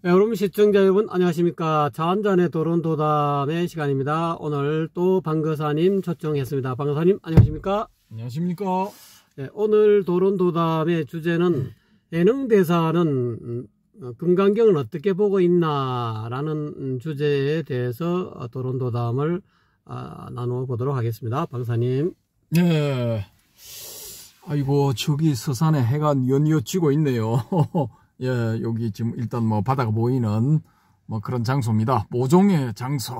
네, 여러분 시청자 여러분 안녕하십니까 자한잔의 도론도담의 시간입니다 오늘 또 방거사님 초청했습니다 방거사님 안녕하십니까 안녕하십니까 네, 오늘 도론도담의 주제는 예능대사는 음, 금강경을 어떻게 보고 있나 라는 주제에 대해서 도론도담을 아, 나누어 보도록 하겠습니다 방사님 네 아이고 저기 서산에 해가 연이어 지고 있네요 예, 여기 지금 일단 뭐 바다가 보이는 뭐 그런 장소입니다. 모종의 장소.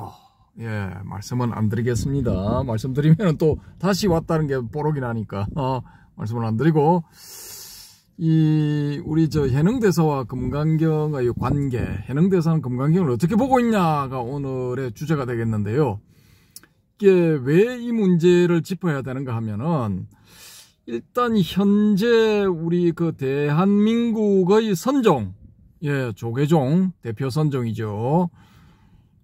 예, 말씀은 안 드리겠습니다. 말씀드리면 또 다시 왔다는 게 보록이 나니까 어, 말씀을 안 드리고 이 우리 저 해능대사와 금강경의 관계, 해능대사는 금강경을 어떻게 보고 있냐가 오늘의 주제가 되겠는데요. 이게 왜 이 문제를 짚어야 되는가 하면은 일단 현재 우리 그 대한민국의 선종, 예, 조계종 대표 선종이죠.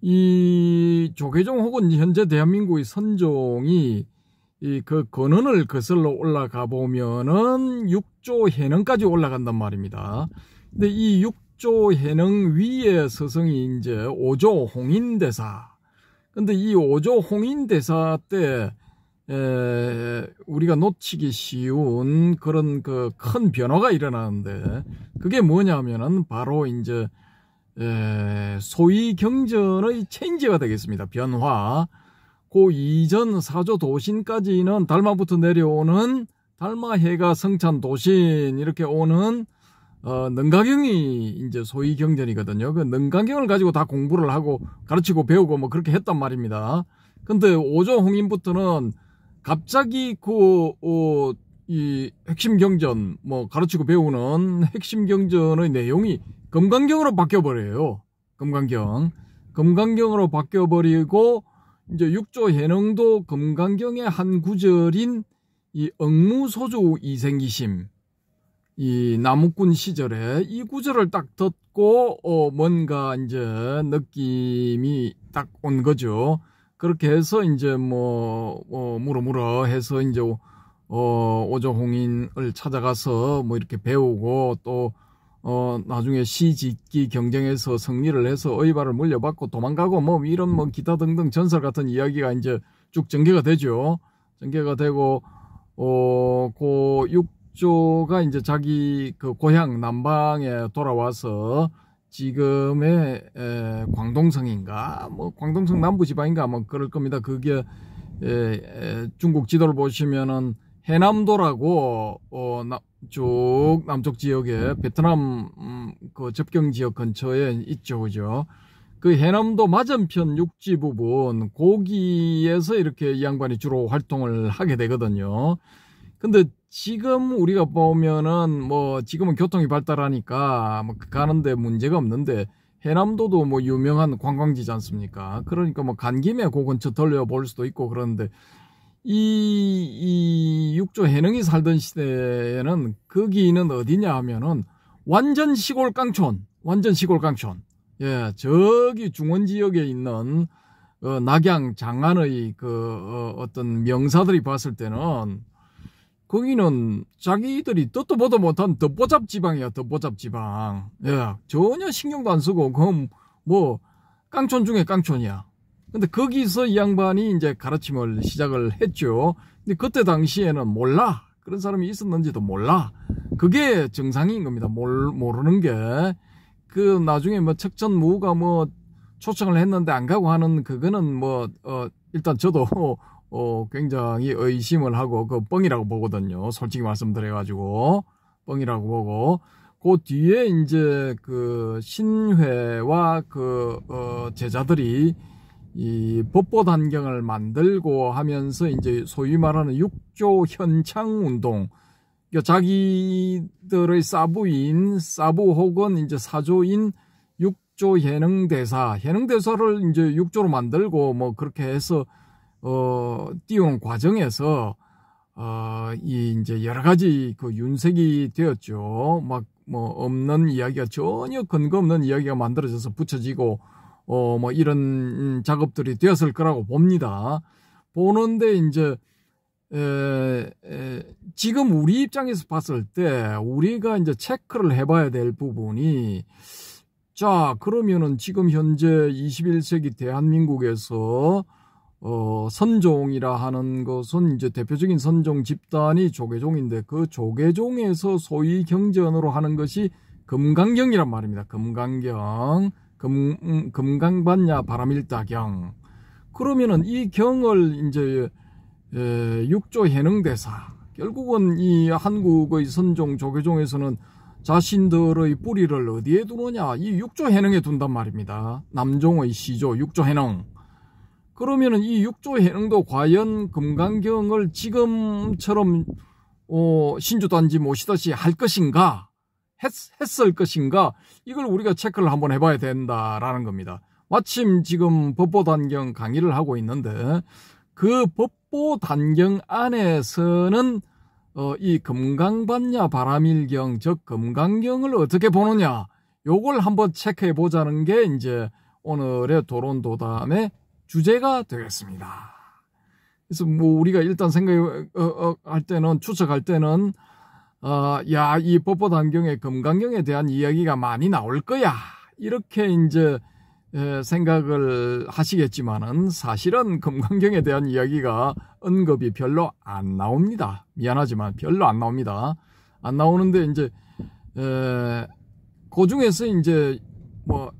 이 조계종 혹은 현재 대한민국의 선종이 이그 근원을 거슬러 올라가 보면은 6조 해능까지 올라간단 말입니다. 근데 이 6조 해능 위에 서성이 이제 5조 홍인대사. 근데 이 5조 홍인대사 때 에, 우리가 놓치기 쉬운 그런 그 큰 변화가 일어나는데 그게 뭐냐면은 바로 이제 에, 소위 경전의 체인지가 되겠습니다. 변화. 고 이전 사조 도신까지는 달마부터 내려오는 달마해가 성찬 도신 이렇게 오는 어, 능가경이 이제 소위 경전이거든요. 그 능가경을 가지고 다 공부를 하고 가르치고 배우고 뭐 그렇게 했단 말입니다. 근데 오조 홍인부터는 갑자기 그, 어, 이 핵심 경전, 뭐 가르치고 배우는 핵심 경전의 내용이 금강경으로 바뀌어버려요. 금강경. 금강경으로 바뀌어버리고, 이제 육조 해능도 금강경의 한 구절인 이억무소조 이생기심, 이 나무꾼 시절에 이 구절을 딱 듣고, 어, 뭔가 이제 느낌이 딱 온 거죠. 그렇게 해서 이제 뭐, 어, 물어물어 해서 이제 어, 오조홍인을 찾아가서 뭐 이렇게 배우고 또, 어, 나중에 시 짓기 경쟁에서 승리를 해서 의발을 물려받고 도망가고 뭐 이런 뭐 기타 등등 전설 같은 이야기가 이제 쭉 전개가 되죠. 전개가 되고, 어, 고 육조가 이제 자기 그 고향 남방에 돌아와서 지금의 에, 광동성인가 뭐 광동성 남부지방인가 뭐 그럴 겁니다. 그게 에, 에, 중국 지도를 보시면은 해남도라고 어, 나, 쭉 남쪽 지역에 베트남 음, 그 접경 지역 근처에 있죠, 그죠? 그 해남도 맞은편 육지 부분 고기에서 이렇게 이 양반이 주로 활동을 하게 되거든요. 근데 지금 우리가 보면은 뭐 지금은 교통이 발달하니까 뭐 가는데 문제가 없는데 해남도도 뭐 유명한 관광지지 않습니까? 그러니까 뭐 간 김에 그 근처 돌려볼 수도 있고 그런데 이, 이 육조 해능이 살던 시대에는 거기는 어디냐 하면은 완전 시골 깡촌, 완전 시골 깡촌. 예, 저기 중원 지역에 있는 어, 낙양 장안의 그 어, 어떤 명사들이 봤을 때는 거기는 자기들이 뜻도 보도 못한 덧보잡 지방이야, 덧보잡 지방. 예, 전혀 신경도 안 쓰고, 그건 뭐, 깡촌 중에 깡촌이야. 근데 거기서 이 양반이 이제 가르침을 시작을 했죠. 근데 그때 당시에는 몰라. 그런 사람이 있었는지도 몰라. 그게 정상인 겁니다. 몰, 모르는 게. 그 나중에 뭐책천무가뭐 초청을 했는데 안 가고 하는 그거는 뭐, 어, 일단 저도 어, 굉장히 의심을 하고 그 뻥이라고 보거든요. 솔직히 말씀드려가지고 뻥이라고 보고 그 뒤에 이제 그 신회와 그 어, 제자들이 이 법보 단경을 만들고 하면서 이제 소위 말하는 육조 현창 운동 그 자기들의 사부인 사부 혹은 이제 사조인 육조 예능 대사 예능 대사를 이제 육조로 만들고 뭐 그렇게 해서 어, 띄운 과정에서 어, 이 이제 여러 가지 그 윤색이 되었죠. 막 뭐 없는 이야기가 전혀 근거 없는 이야기가 만들어져서 붙여지고 어, 뭐 이런 음, 작업들이 되었을 거라고 봅니다. 보는데 이제 에, 에, 지금 우리 입장에서 봤을 때 우리가 이제 체크를 해봐야 될 부분이 자 그러면은 지금 현재 21세기 대한민국에서 어, 선종이라 하는 것은 이제 대표적인 선종 집단이 조계종인데 그 조계종에서 소위 경전으로 하는 것이 금강경이란 말입니다. 금강경, 금, 음, 금강반냐 바람일다경. 그러면은 이 경을 이제 에, 육조 해능대사 결국은 이 한국의 선종 조계종에서는 자신들의 뿌리를 어디에 두느냐 이 육조 해능에 둔단 말입니다. 남종의 시조 육조 해능. 그러면은 이 6조 해능도 과연 금강경을 지금처럼 어, 신주단지 모시듯이 할 것인가 했, 했을 것인가 이걸 우리가 체크를 한번 해봐야 된다라는 겁니다. 마침 지금 법보 단경 강의를 하고 있는데 그 법보 단경 안에서는 어, 이 금강반야 바람일경 즉 금강경을 어떻게 보느냐 요걸 한번 체크해 보자는 게 이제 오늘의 도론도담의 주제가 되겠습니다. 그래서 뭐 우리가 일단 생각할 어, 어, 때는 추측할 때는 어, 야, 이 벚꽃 단경의 금강경에 대한 이야기가 많이 나올 거야. 이렇게 이제 생각을 하시겠지만은 사실은 금강경에 대한 이야기가 언급이 별로 안 나옵니다. 미안하지만 별로 안 나옵니다. 안 나오는데 이제 에, 그 중에서 이제 뭐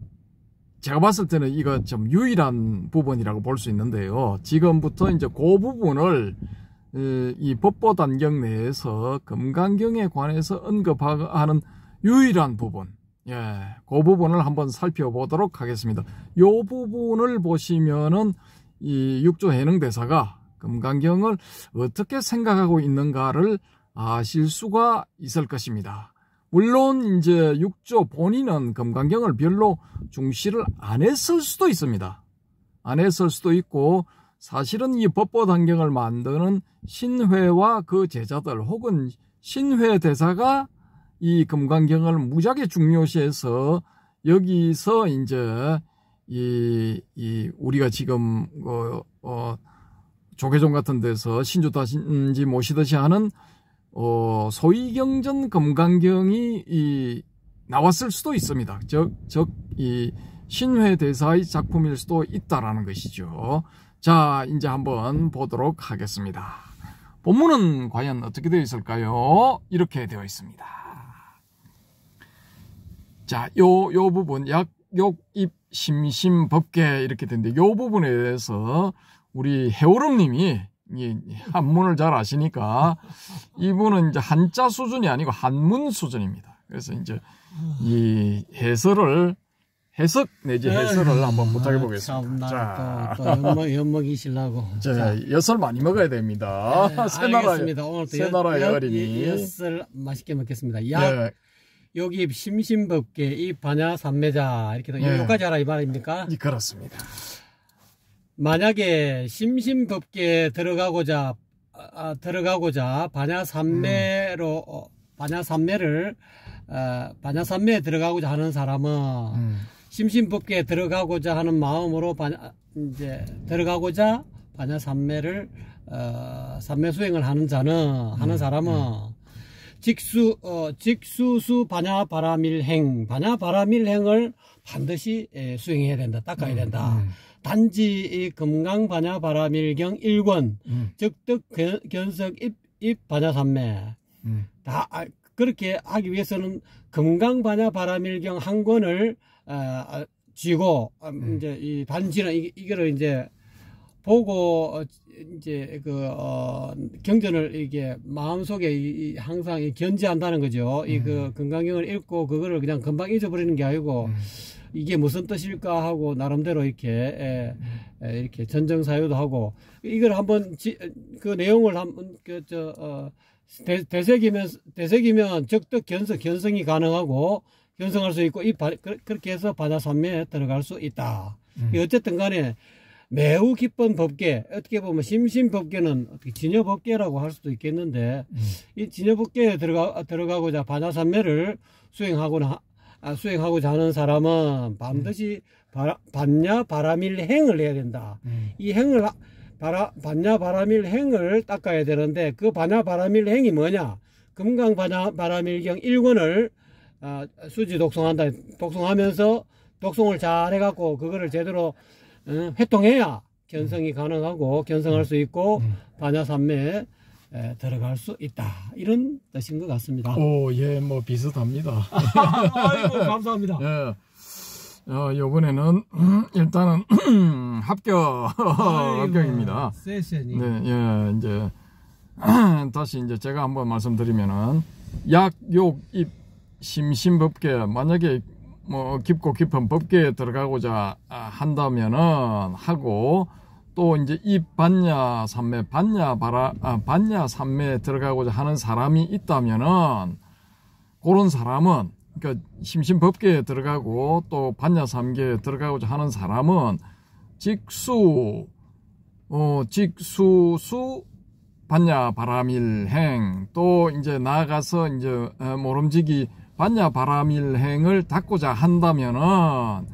제가 봤을 때는 이거 좀 유일한 부분이라고 볼 수 있는데요. 지금부터 이제 그 부분을 어, 이 법보 단경 내에서 금강경에 관해서 언급하는 유일한 부분, 예, 그 부분을 한번 살펴보도록 하겠습니다. 이 부분을 보시면은 이 육조 해능 대사가 금강경을 어떻게 생각하고 있는가를 아실 수가 있을 것입니다. 물론 이제 6조 본인은 금강경을 별로 중시를 안 했을 수도 있습니다. 안 했을 수도 있고 사실은 이 법보 단경을 만드는 신회와 그 제자들 혹은 신회 대사가 이 금강경을 무지하 중요시해서 여기서 이제 이, 이 우리가 지금 어, 어 조계종 같은 데서 신조 다신지 모시듯이 하는 어, 소위경 전 금강경이 이, 나왔을 수도 있습니다. 즉, 즉, 이 신회 대사의 작품일 수도 있다라는 것이죠. 자, 이제 한번 보도록 하겠습니다. 본문은 과연 어떻게 되어 있을까요? 이렇게 되어 있습니다. 자, 요, 요 부분, 약, 욕, 입, 심심, 법계 이렇게 되는데, 요 부분에 대해서 우리 해오름님이 한문을 잘 아시니까 이분은 이제 한자 수준이 아니고 한문 수준입니다. 그래서 이제 이 해설을 해석 내지 아, 해설을 음, 한번 부탁해 아, 보겠습니다. 자, 또, 연먹, 이시라고 자, 엿을 많이 먹어야 됩니다. 새 나라, 입니다 오늘 도새 나라의 엿, 어린이. 엿을 맛있게 먹겠습니다. 야, 네. 여기 심심법계 이 반야 삼매자 이렇게 네. 여기까지 하라 이 말입니까? 네, 그렇습니다. 만약에 심심법계 들어가고자 아, 아, 들어가고자 반야삼매로 음. 어, 반야삼매를 어, 반야삼매에 들어가고자 하는 사람은 음. 심심법계에 들어가고자 하는 마음으로 반 아, 이제 들어가고자 반야삼매를 어, 삼매 수행을 하는 자는 하는 음. 사람은 음. 직수 어, 직수수 반야 바라밀행 반야 바라밀행을 반드시 에, 수행해야 된다 닦아야 음. 된다. 음, 음. 단지 이 금강 반야 바라밀경 1권, 음. 적득 견석 입, 입 반야 산매. 음. 다 아, 그렇게 하기 위해서는 금강 반야 바라밀경 한 권을 어, 쥐고 음. 이제 이 반지는 이, 이거를 이제 보고 어, 이제 그 어, 경전을 이게 마음속에 이, 항상 견제한다는 거죠. 이그 음. 금강경을 읽고 그거를 그냥 금방 잊어버리는 게 아니고 음. 이게 무슨 뜻일까 하고 나름대로 이렇게 에, 예, 에, 예, 이렇게 전쟁 사유도 하고 이걸 한번 지, 그 내용을 한번 그저 어, 되, 되새기면 되새기면 적극 견성 견성이 가능하고 견성할 수 있고 이 바, 그, 그렇게 해서 바다 산매에 들어갈 수 있다. 음. 어쨌든 간에 매우 기쁜 법계 어떻게 보면 심심 법계는 어떻게 진여 법계라고 할 수도 있겠는데 음. 이 진여 법계에 들어가 들어가고자 바다 산매를 수행하거나 아, 수행하고자 하는 사람은 반드시 바라, 반야 바람일 행을 해야 된다. 음. 이 행을 바라, 반야 바람일 행을 닦아야 되는데 그 반야 바람일 행이 뭐냐? 금강 반야 바람일경 일권을 아, 수지 독송한다. 독송하면서 독송을 잘 해갖고 그거를 제대로 음, 회통해야 견성이 가능하고 견성할 음. 수 있고 음. 반야산매 에, 들어갈 수 있다 이런 뜻인 것 같습니다. 오예뭐 비슷합니다. 아이고 감사합니다. 예. 어, 요번에는 음, 일단은 합격 합격입니다. 세션이. 네, 예, 이제 다시 이제 제가 한번 말씀드리면은 약욕입 심신법계 만약에 뭐 깊고 깊은 법계에 들어가고자 아, 한다면은 하고 또 이제 이 반야 산매 반야 바라, 아, 반야 산매 들어가고자 하는 사람이 있다면은 그런 사람은 그러니까 심신법계에 들어가고 또 반야 삼계에 들어가고자 하는 사람은 직수, 어, 직수수 반야 바람일행 또 이제 나아가서 이제 어, 모름지기 반야 바람일행을 닦고자 한다면은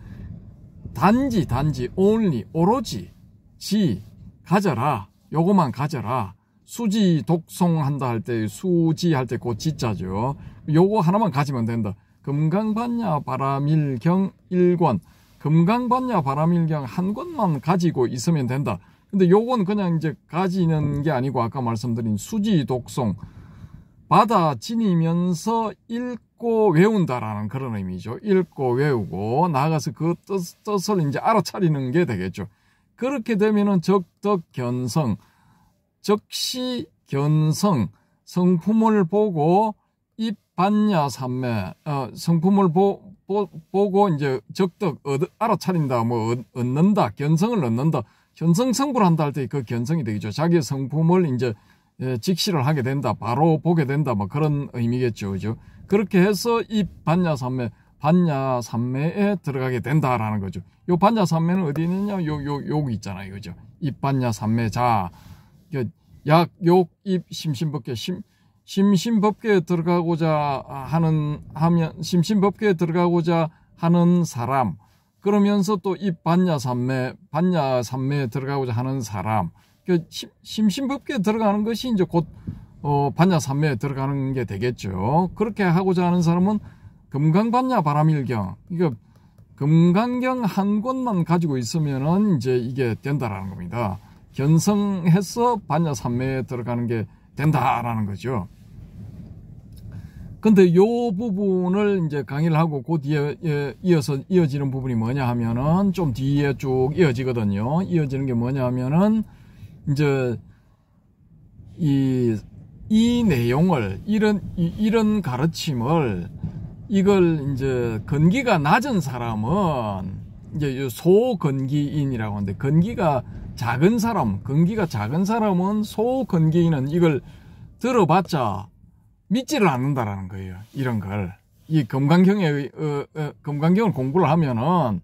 단지 단지 only 오로지 지 가져라 요것만 가져라 수지 독송한다 할 때 수지 할 때그 지자죠 요거 하나만 가지면 된다 금강반야 바라밀경 1권 금강반야 바라밀경 한 권만 가지고 있으면 된다 근데 요건 그냥 이제 가지는 게 아니고 아까 말씀드린 수지 독송 받아 지니면서 읽고 외운다라는 그런 의미죠. 읽고 외우고 나가서 그 뜻, 뜻을 이제 알아차리는 게 되겠죠. 그렇게 되면은 적덕견성, 적시견성, 성품을 보고 입반야 삼매, 어, 성품을 보, 보, 보고 이제 적덕 얻, 알아차린다, 뭐 얻, 얻는다, 견성을 얻는다, 견성 성를 한다 할 때 그 견성이 되겠죠. 자기 성품을 이제 예, 직시를 하게 된다, 바로 보게 된다, 뭐 그런 의미겠죠, 그죠? 그렇게 해서 입반야 삼매 반야 산매에 들어가게 된다라는 거죠. 이 반야 산매는 어디 있느냐? 요, 요, 요기 있잖아요. 그죠? 입반야 산매 자. 그 약, 욕, 입, 심신법계. 심, 심신법계에 들어가고자 하는, 하면, 심신법계에 들어가고자 하는 사람. 그러면서 또입 반야 산매, 반야 산매에 들어가고자 하는 사람. 그 심신법계에 들어가는 것이 이제 곧, 어, 반야 산매에 들어가는 게 되겠죠. 그렇게 하고자 하는 사람은 금강반야 바람일경 이거 금강경 한 권만 가지고 있으면은 이제 이게 된다라는 겁니다. 견성해서 반야 산매에 들어가는 게 된다라는 거죠. 근데 요 부분을 이제 강의를 하고 그 뒤에 예, 이어서 이어지는 부분이 뭐냐 하면은 좀 뒤에 쭉 이어지거든요. 이어지는 게 뭐냐 하면은 이제 이, 이 내용을 이런 이, 런 가르침을 이걸 이제 건기가 낮은 사람은 이제 소건기인이라고 하는데 건기가 작은 사람, 건기가 작은 사람은 소건기인은 이걸 들어봤자 믿지를 않는다라는 거예요. 이런 걸. 이 금강경에, 어, 어, 금강경을 공부를 하면은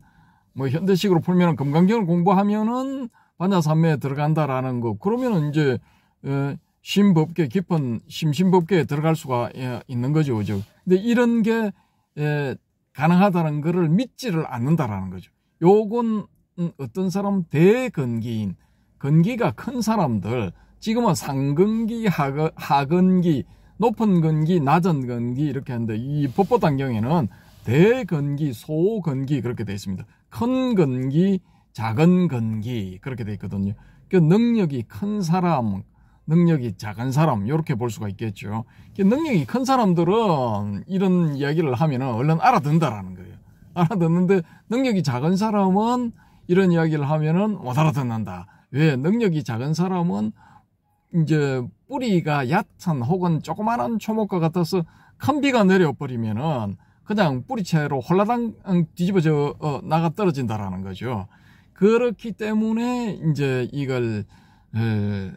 뭐 현대식으로 풀면은 금강경을 공부하면은 반야산매에 들어간다라는 거. 그러면은 이제 어, 심법계 깊은 심신법계에 들어갈 수가 예, 있는 거죠. 그죠? 근데 이런 게 예, 가능하다는 것을 믿지를 않는다라는 거죠. 요건 음, 어떤 사람 대근기인 근기가 큰 사람들 지금은 상근기, 하근, 하근기, 높은 근기, 낮은 근기 이렇게 하는데 이 법보단경에는 대근기, 소근기 그렇게 되어 있습니다. 큰 근기, 작은 근기 그렇게 되어 있거든요. 그 능력이 큰 사람, 능력이 작은 사람 이렇게 볼 수가 있겠죠. 능력이 큰 사람들은 이런 이야기를 하면 얼른 알아듣는다라는 거예요. 알아듣는데 능력이 작은 사람은 이런 이야기를 하면은 못 알아듣는다. 왜 능력이 작은 사람은 이제 뿌리가 얕은 혹은 조그마한 초목과 같아서 큰 비가 내려버리면은 그냥 뿌리채로 홀라당 뒤집어져 어, 나가 떨어진다라는 거죠. 그렇기 때문에 이제 이걸 에,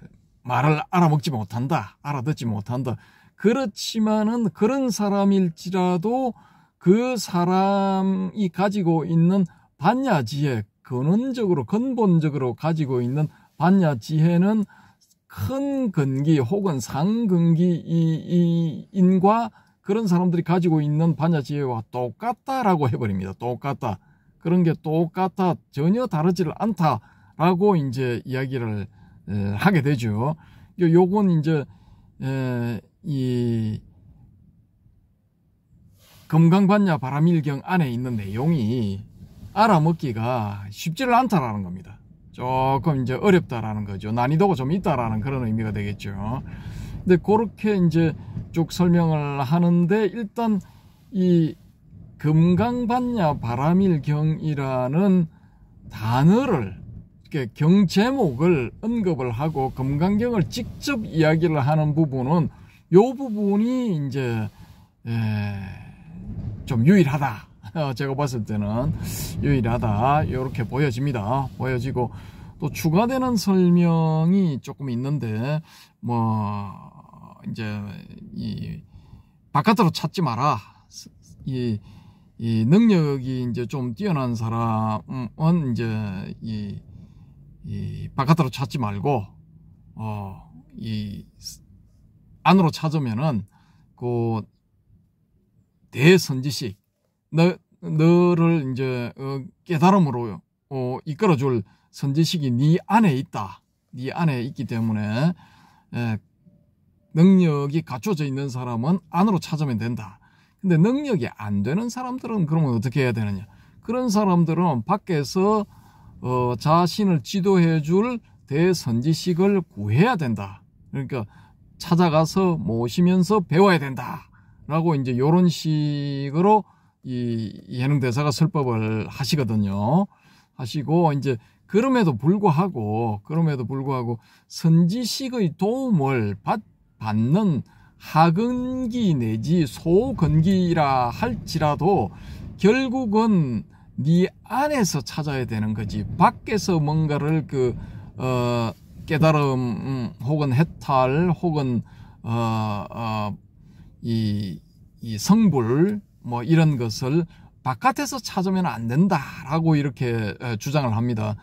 말을 알아먹지 못한다, 알아듣지 못한다. 그렇지만은 그런 사람일지라도 그 사람이 가지고 있는 반야 지혜, 근원적으로, 근본적으로 가지고 있는 반야 지혜는 큰 근기 혹은 상근기인과 그런 사람들이 가지고 있는 반야 지혜와 똑같다라고 해버립니다. 똑같다. 그런 게똑같아 전혀 다르지를 않다라고 이제 이야기를 하게 되죠. 요건 이제 에, 이 금강반야 바람일경 안에 있는 내용이 알아먹기가 쉽지를 않다라는 겁니다. 조금 이제 어렵다라는 거죠. 난이도가 좀 있다라는 그런 의미가 되겠죠. 근데 그렇게 이제 쭉 설명을 하는데 일단 이 금강반야 바람일경이라는 단어를 경 제목을 언급을 하고 금강경을 직접 이야기를 하는 부분은 이 부분이 이제 예, 좀 유일하다. 제가 봤을 때는 유일하다 이렇게 보여집니다. 보여지고 또 추가되는 설명이 조금 있는데 뭐 이제 이 바깥으로 찾지 마라. 이, 이 능력이 이제 좀 뛰어난 사람은 이제 이이 바깥으로 찾지 말고 어이 안으로 찾으면은 그 대선지식 너 너를 이제 어, 깨달음으로 어, 이끌어줄 선지식이 네 안에 있다. 네 안에 있기 때문에 에, 예, 능력이 갖춰져 있는 사람은 안으로 찾으면 된다. 근데 능력이 안 되는 사람들은 그러면 어떻게 해야 되느냐? 그런 사람들은 밖에서 어, 자신을 지도해 줄 대선지식을 구해야 된다. 그러니까 찾아가서 모시면서 배워야 된다. 라고 이제 요런 식으로 이 예능 대사가 설법을 하시거든요. 하시고 이제 그럼에도 불구하고 그럼에도 불구하고 선지식의 도움을 받, 받는 하근기 내지 소근기라 할지라도 결국은 네 안에서 찾아야 되는 거지 밖에서 뭔가를 그 어, 깨달음 음, 혹은 해탈 혹은 어, 어, 이, 이 성불 뭐 이런 것을 바깥에서 찾으면 안 된다라고 이렇게 어, 주장을 합니다.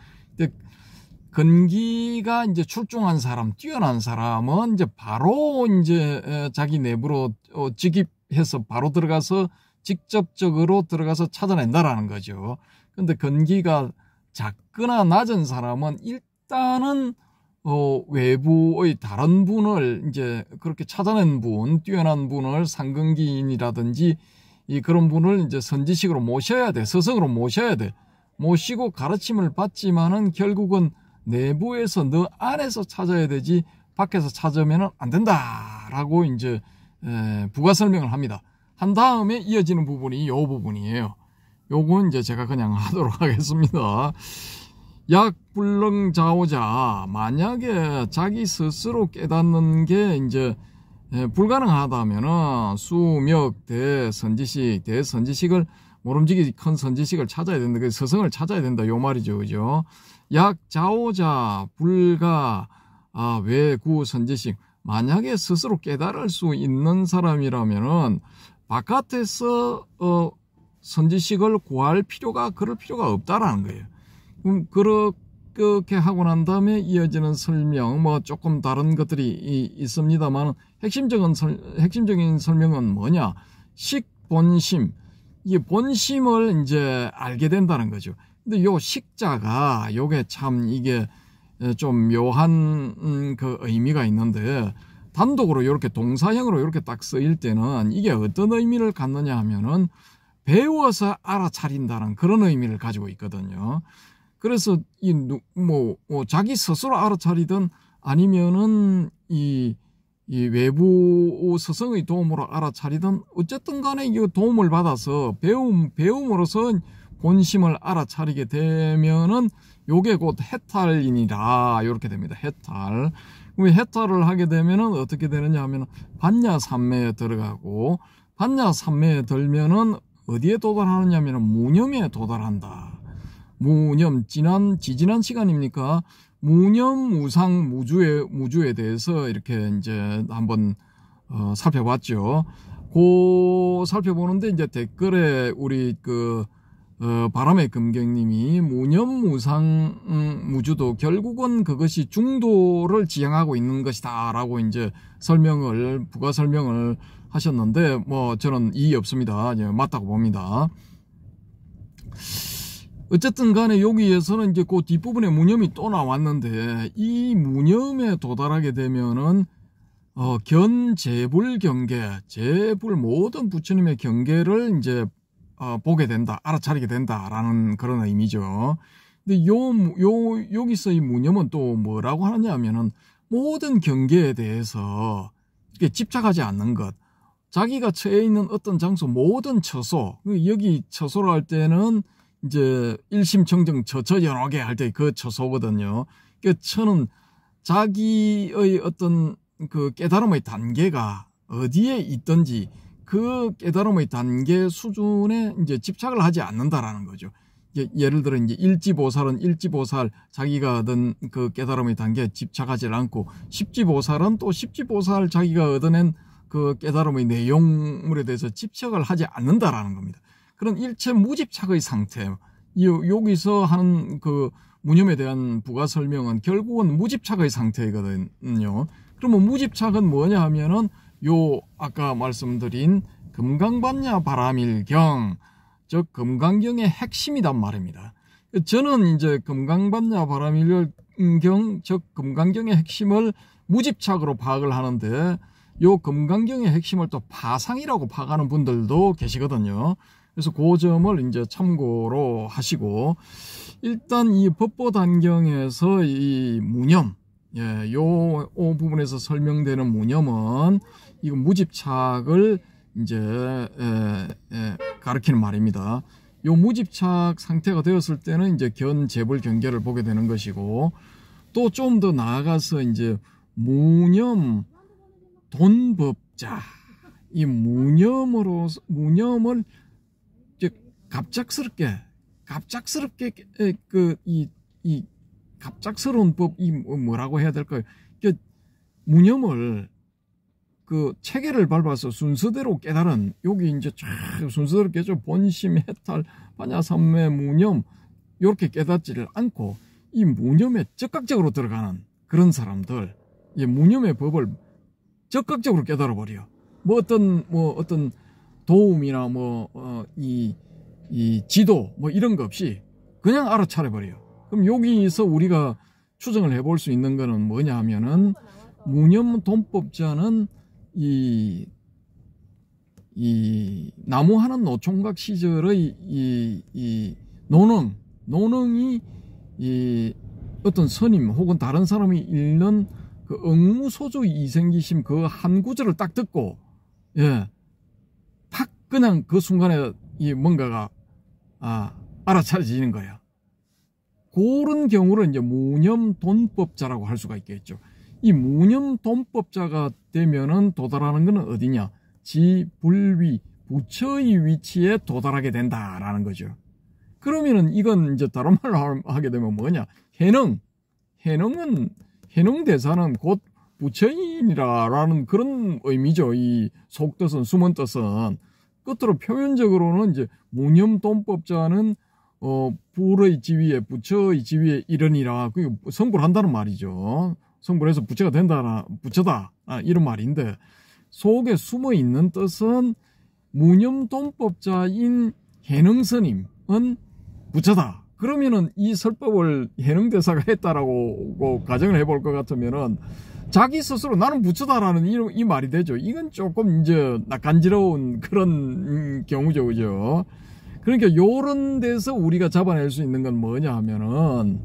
근기가 이제 출중한 사람, 뛰어난 사람은 이제 바로 이제 어, 자기 내부로 어, 직입해서 바로 들어가서 직접적으로 들어가서 찾아낸다라는 거죠. 근데 건기가 작거나 낮은 사람은 일단은 어, 외부의 다른 분을 이제 그렇게 찾아낸 분, 뛰어난 분을 상근기인이라든지 이 그런 분을 이제 선지식으로 모셔야 돼. 서승으로 모셔야 돼. 모시고 가르침을 받지만은 결국은 내부에서 너 안에서 찾아야 되지 밖에서 찾으면 안 된다라고 이제 부가 설명을 합니다. 한 다음에 이어지는 부분이 요 부분이에요. 요건 이제 제가 그냥 하도록 하겠습니다. 약불능자오자 만약에 자기 스스로 깨닫는 게 이제 예, 불가능하다면 수력 대선지식 대선지식을 모름지기 큰 선지식을 찾아야 된다. 그 서성을 찾아야 된다. 요 말이죠. 그죠? 약자오자 불가 아, 외구 선지식 만약에 스스로 깨달을 수 있는 사람이라면은 바깥에서 어, 선지식을 구할 필요가 그럴 필요가 없다라는 거예요. 그럼 그렇게 하고 난 다음에 이어지는 설명 뭐 조금 다른 것들이 있습니다만 핵심적인 설, 핵심적인 설명은 뭐냐 식 본심 이 본심을 이제 알게 된다는 거죠. 근데 요 식자가 요게 참 이게 좀 묘한 음, 그 의미가 있는데 단독으로 이렇게 동사형으로 이렇게 딱 쓰일 때는 이게 어떤 의미를 갖느냐 하면은 배워서 알아차린다는 그런 의미를 가지고 있거든요. 그래서 이뭐 뭐 어, 자기 스스로 알아차리든 아니면은 이, 이 외부 스승의 도움으로 알아차리든 어쨌든 간에 이 도움을 받아서 배움 배움으로서 본심을 알아차리게 되면은 요게 곧 해탈이니라 이렇게 됩니다. 해탈. 해탈을 하게 되면은 어떻게 되느냐 하면 반야 산매에 들어가고 반야 산매에 들면은 어디에 도달하느냐 하면 무념에 도달한다. 무념 지난 지지난 시간입니까? 무념 무상 무주의 무주에 대해서 이렇게 이제 한번 어, 살펴봤죠. 고 살펴보는데 이제 댓글에 우리 그 어, 바람의 금경님이 무념무상 음, 무주도 결국은 그것이 중도를 지향하고 있는 것이다라고 이제 설명을 부가 설명을 하셨는데 뭐 저는 이의 없습니다. 예, 맞다고 봅니다. 어쨌든 간에 여기에서는 이제 그 뒷부분에 무념이 또 나왔는데 이 무념에 도달하게 되면은 어, 견재불 경계, 재불 모든 부처님의 경계를 이제 어, 보게 된다, 알아차리게 된다라는 그런 의미죠. 근데 요, 요, 여기서 이 무념은 또 뭐라고 하느냐 하면은 모든 경계에 대해서 이렇게 집착하지 않는 것. 자기가 처해 있는 어떤 장소, 모든 처소, 그 여기 처소를 할 때는 이제 일심청정 처처 여러 개 할 때 그 처소거든요. 그 처는 자기의 어떤 그 깨달음의 단계가 어디에 있든지 그 깨달음의 단계 수준에 이제 집착을 하지 않는다라는 거죠. 예를 들어 이제 일지보살은 일지보살 자기가 얻은 그 깨달음의 단계에 집착하지 않고 십지보살은 또 십지보살 자기가 얻어낸 그 깨달음의 내용물에 대해서 집착을 하지 않는다라는 겁니다. 그런 일체 무집착의 상태 여기서 하는 그 무념에 대한 부가 설명은 결국은 무집착의 상태거든요. 그러면 무집착은 뭐냐 하면은 요 아까 말씀드린 금강반야 바람일경 즉 금강경의 핵심이란 말입니다. 저는 이제 금강반야 바람일경 즉 금강경의 핵심을 무집착으로 파악을 하는데 요 금강경의 핵심을 또 파상이라고 파악하는 분들도 계시거든요. 그래서 그 점을 이제 참고로 하시고 일단 이 법보단경에서 이 무념 예, 요 부분에서 설명되는 무념은 이거 무집착을 이제 에, 에, 가르키는 말입니다. 요 무집착 상태가 되었을 때는 이제 견, 재벌, 경계를 보게 되는 것이고 또 좀 더 나아가서 이제 무념, 돈법자 이 무념으로 무념을 즉 갑작스럽게 갑작스럽게 그 이이 이 갑작스러운 법이 뭐, 뭐라고 해야 될까요? 그 무념을 그 체계를 밟아서 순서대로 깨달은 여기 이제 쫙 순서대로 깨죠 본심, 해탈, 반야삼매, 무념 이렇게 깨닫지를 않고 이 무념에 적극적으로 들어가는 그런 사람들 이 무념의 법을 적극적으로 깨달아 버려. 뭐 어떤 뭐 어떤 도움이나 뭐이이 어, 이 지도 뭐 이런 거 없이 그냥 알아차려 버려. 그럼 여기서 우리가 추정을 해볼 수 있는 거는 뭐냐 하면은 무념 돈법자는 이, 이 나무하는 노총각 시절의 이, 이 노능, 노능이 이 어떤 선임 혹은 다른 사람이 읽는 그 응무소조 이생기심 그 한 구절을 딱 듣고 예, 탁 그냥 그 순간에 이 뭔가가 아 알아차려지는 거야. 그런 경우를 이제 무념 돈법자라고 할 수가 있겠죠. 이 무념돈법자가 되면은 도달하는 것은 어디냐? 지불위 부처의 위치에 도달하게 된다라는 거죠. 그러면은 이건 이제 다른 말로 하게 되면 뭐냐? 해능. 해능은 해능 대사는 곧 부처인이라라는 그런 의미죠. 이 속뜻은 숨은 뜻은 끝으로 표현적으로는 이제 무념돈법자는 어 불의 지위에 부처의 지위에 이르니라 그 그러니까 성불한다는 말이죠. 성분에서 부채가 된다나 부채다 아, 이런 말인데 속에 숨어 있는 뜻은 무념돈법자인 해능선임은 부처다. 그러면은 이 설법을 해능대사가 했다라고 가정을 해볼 것 같으면은 자기 스스로 나는 부처다라는 이, 이 말이 되죠. 이건 조금 이제 낯간지러운 그런 음, 경우죠. 그죠? 그러니까 요런 데서 우리가 잡아낼 수 있는 건 뭐냐 하면은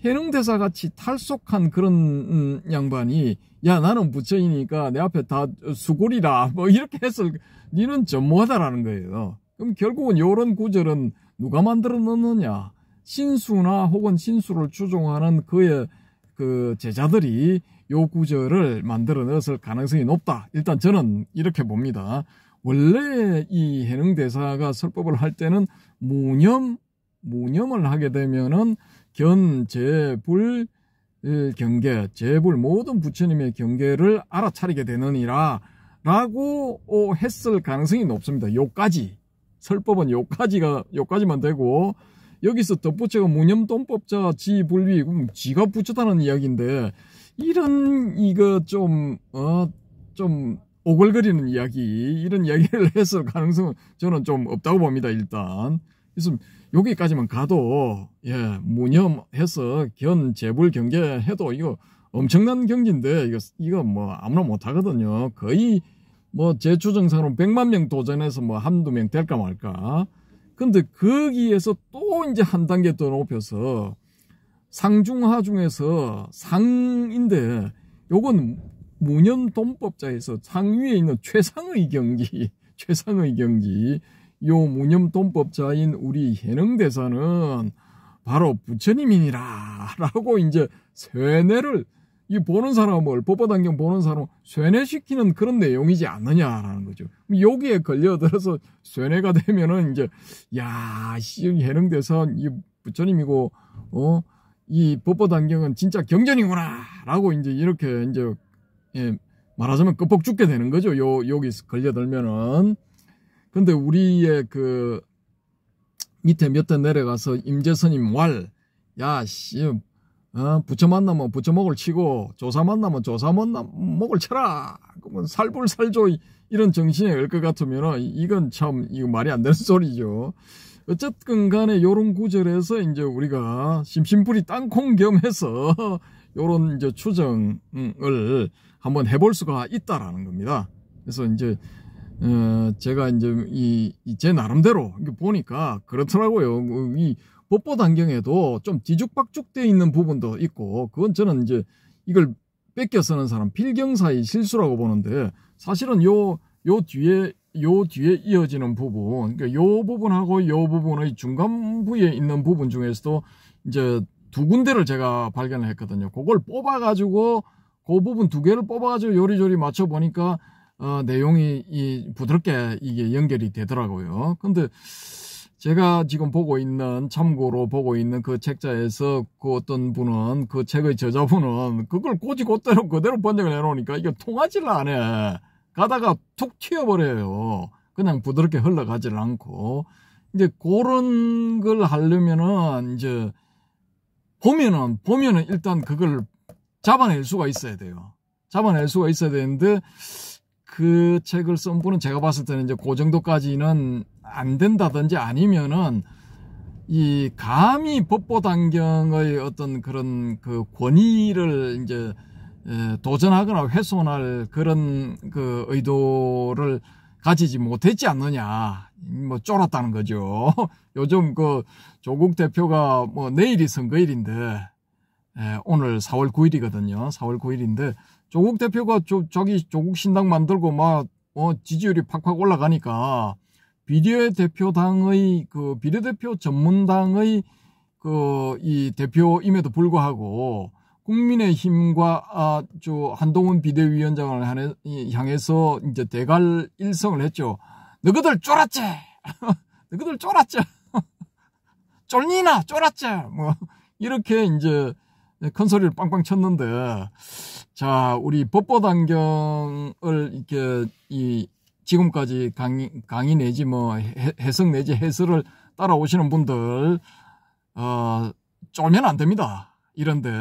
현흥대사 같이 탈속한 그런 음, 양반이 야 나는 부처이니까 내 앞에 다수골이라뭐 이렇게 해서 니는 전무하다라는 거예요. 그럼 결국은 요런 구절은 누가 만들어 넣느냐 신수나 혹은 신수를 추종하는 그의 그 제자들이 요 구절을 만들어 넣었을 가능성이 높다. 일단 저는 이렇게 봅니다. 원래 이 해능 대사가 설법을 할 때는 무념 무념을 하게 되면은 견, 재불, 경계, 재불 모든 부처님의 경계를 알아차리게 되느니라 라고 어, 했을 가능성이 높습니다. 요까지 설법은 요까지가 요까지만 되고 여기서 덧붙여가 무념돈법자 지불위 그럼 음, 지가 붙였다는 이야기인데 이런 이거 좀좀 어, 좀 오글거리는 이야기 이런 이야기를 했을 가능성은 저는 좀 없다고 봅니다 일단 그래서 여기까지만 가도 예 무념해서 견 재불 경계해도 이거 엄청난 경기인데 이거 이거 뭐 아무나 못하거든요. 거의 뭐제 추정상으로 100만 명 도전해서 뭐 한두 명 될까 말까. 근데 거기에서 또 이제 한 단계 더 높여서 상중하 중에서 상인데 요건 무념 돈법자에서 상 위에 있는 최상의 경기, 최상의 경기 요 무념돈법자인 우리 현흥대사는 바로 부처님이니라 라고 이제 세뇌를 이 보는 사람을 법보단경 보는 사람을 쇠뇌시키는 그런 내용이지 않느냐라는 거죠. 여기에 걸려들어서 쇠뇌가 되면은 이제 야, 지금 해능대사 이 부처님이고 어 이 법보단경은 진짜 경전이구나라고 이제 이렇게 이제 예, 말하자면 끝복 죽게 되는 거죠. 요 여기 걸려들면은 근데 우리의 그 밑에 몇 대 내려가서 임재선님 왈, 야, 씨, 어, 부처 만나면 부처 목을 치고 조사 만나면 조사 만나 목을 쳐라. 그러면 살불살조 이런 정신이열것같으면 이건 참 이거 말이 안 되는 소리죠. 어쨌든 간에 요런 구절에서 이제 우리가 심심풀이 땅콩 겸해서 요런 이제 추정을 한번 해볼 수가 있다라는 겁니다. 그래서 이제 어, 제가 이제 이, 제 나름대로 보니까 그렇더라고요. 뭐 이 법보 안경에도 좀 뒤죽박죽되어 있는 부분도 있고, 그건 저는 이제 이걸 뺏겨 쓰는 사람 필경사의 실수라고 보는데, 사실은 요, 요 뒤에, 요 뒤에 이어지는 부분, 그요 그러니까 부분하고 요 부분의 중간부에 있는 부분 중에서도 이제 두 군데를 제가 발견을 했거든요. 그걸 뽑아가지고, 그 부분 두 개를 뽑아가지고 요리조리 맞춰보니까, 어, 내용이 이 부드럽게 이게 연결이 되더라고요. 근데 제가 지금 보고 있는 참고로 보고 있는 그 책자에서 그 어떤 분은 그 책의 저자분은 그걸 꼬지꼬대로 그대로 번역을 해놓으니까 이게 통하지를 않아. 가다가 툭 튀어버려요. 그냥 부드럽게 흘러가지를 않고 이제 그런 걸 하려면은 이제 보면은 보면은 일단 그걸 잡아낼 수가 있어야 돼요. 잡아낼 수가 있어야 되는데 그 책을 쓴 분은 제가 봤을 때는 이제 그 정도까지는 안 된다든지 아니면은 이 감히 법보단경의 어떤 그런 그 권위를 이제 도전하거나 훼손할 그런 그 의도를 가지지 못했지 않느냐. 뭐 쫄았다는 거죠. 요즘 그 조국 대표가 뭐 내일이 선거일인데 오늘 4월 9일이거든요. 4월 9일인데 조국 대표가 저, 저기 조국 신당 만들고 막 어, 지지율이 팍팍 올라가니까 비례대표당의 그 비례대표 전문당의 그 이 대표임에도 불구하고 국민의힘과 아, 저 한동훈 비대위원장을 하는, 향해서 이제 대갈 일성을 했죠. 너희들 쫄았지, 너희들 쫄았지, 쫄니나 쫄았지, 뭐 이렇게 이제 예, 큰 소리를 빵빵 쳤는데, 자, 우리 법보 단경을 이렇게 이 지금까지 강의, 강의 내지 뭐 해, 석 내지 해설을 따라오시는 분들, 어, 쫄면 안 됩니다. 이런데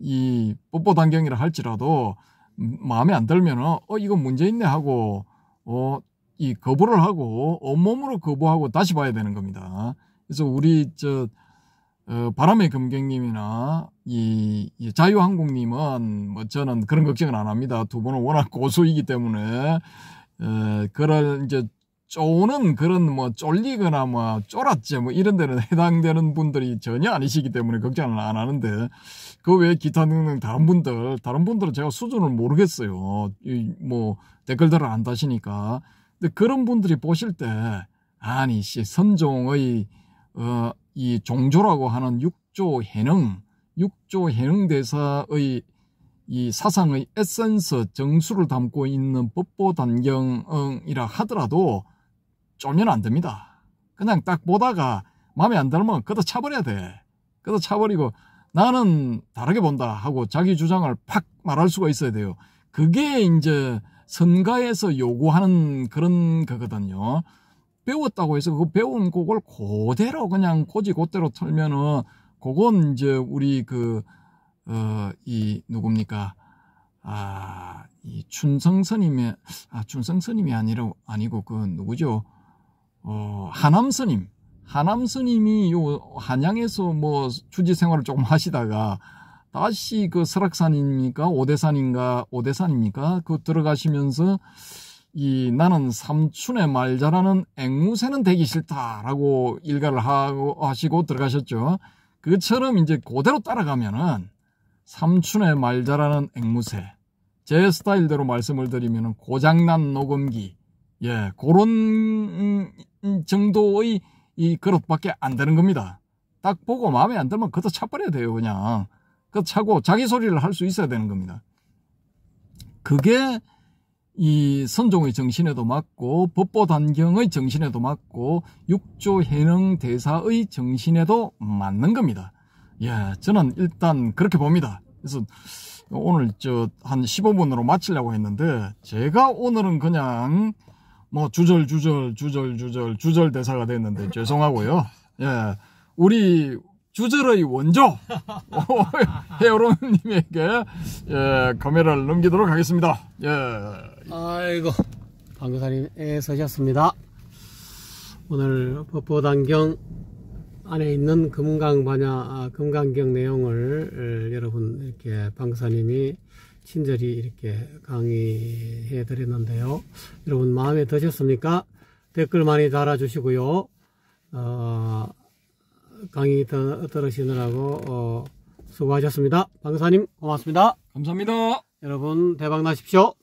이 법보 단경이라 할지라도 마음에 안 들면은, 어, 이거 문제 있네 하고, 어, 이 거부를 하고 온몸으로 거부하고 다시 봐야 되는 겁니다. 그래서 우리 저 어, 바람의 금객님이나 이, 이 자유항공님은 뭐 저는 그런 걱정은 안 합니다. 두 분은 워낙 고수이기 때문에 어, 그런 이제 쪼는 그런 뭐 쫄리거나 뭐 쫄았지 뭐 이런 데는 해당되는 분들이 전혀 아니시기 때문에 걱정을 안 하는데 그 외에 기타 등등 다른 분들 다른 분들은 제가 수준을 모르겠어요. 이, 뭐 댓글들을 안 다시니까 근데 그런 분들이 보실 때 아니 씨 선종의 어이 종조라고 하는 육조 해능, 육조 해능대사의 이 사상의 에센스 정수를 담고 있는 법보단경이라 하더라도 쫄면 안 됩니다. 그냥 딱 보다가 마음에 안 들면 그다 차버려야 돼. 그다 차버리고 나는 다르게 본다 하고 자기 주장을 팍 말할 수가 있어야 돼요. 그게 이제 선가에서 요구하는 그런 거거든요. 배웠다고 해서 그 배운 곡을 그대로 그냥 고지고대로 틀면은 그건 이제 우리 그어이 누굽니까 아이 춘성 스님의 아 춘성 스님이 아니라 아니고 그 누구죠 어 하남 스님 하남 스님이 요 한양에서 뭐 주지 생활을 조금 하시다가 다시 그 설악산입니까 오대산인가 오대산입니까 그 들어가시면서 이 나는 삼촌의 말 잘하는 앵무새는 되기 싫다라고 일가를 하고 하시고 들어가셨죠. 그처럼 이제 그대로 따라가면은 삼촌의 말 잘하는 앵무새 제 스타일대로 말씀을 드리면은 고장난 녹음기 예 그런 정도의 이 그릇밖에 안 되는 겁니다. 딱 보고 마음에 안 들면 그것도 차버려야 돼요 그냥 그 차고 자기 소리를 할 수 있어야 되는 겁니다. 그게 이 선종의 정신에도 맞고 법보단경의 정신에도 맞고 육조해능 대사의 정신에도 맞는 겁니다. 예, 저는 일단 그렇게 봅니다. 그래서 오늘 저 한 15분으로 마치려고 했는데 제가 오늘은 그냥 뭐 주절 주절 주절 주절 주절 대사가 됐는데 죄송하고요. 예, 우리 주절의 원조 헤어롱님에게 예, 카메라를 넘기도록 하겠습니다. 예. 아이고 방교사님 에서셨습니다 오늘 법보단경 안에 있는 금강반야 아, 금강경 내용을 여러분 이렇게 방교사님이 친절히 이렇게 강의해 드렸는데요 여러분 마음에 드셨습니까 댓글 많이 달아 주시고요 어, 강의 더, 들으시느라고 어, 수고하셨습니다 방교사님 고맙습니다 감사합니다 여러분 대박 나십시오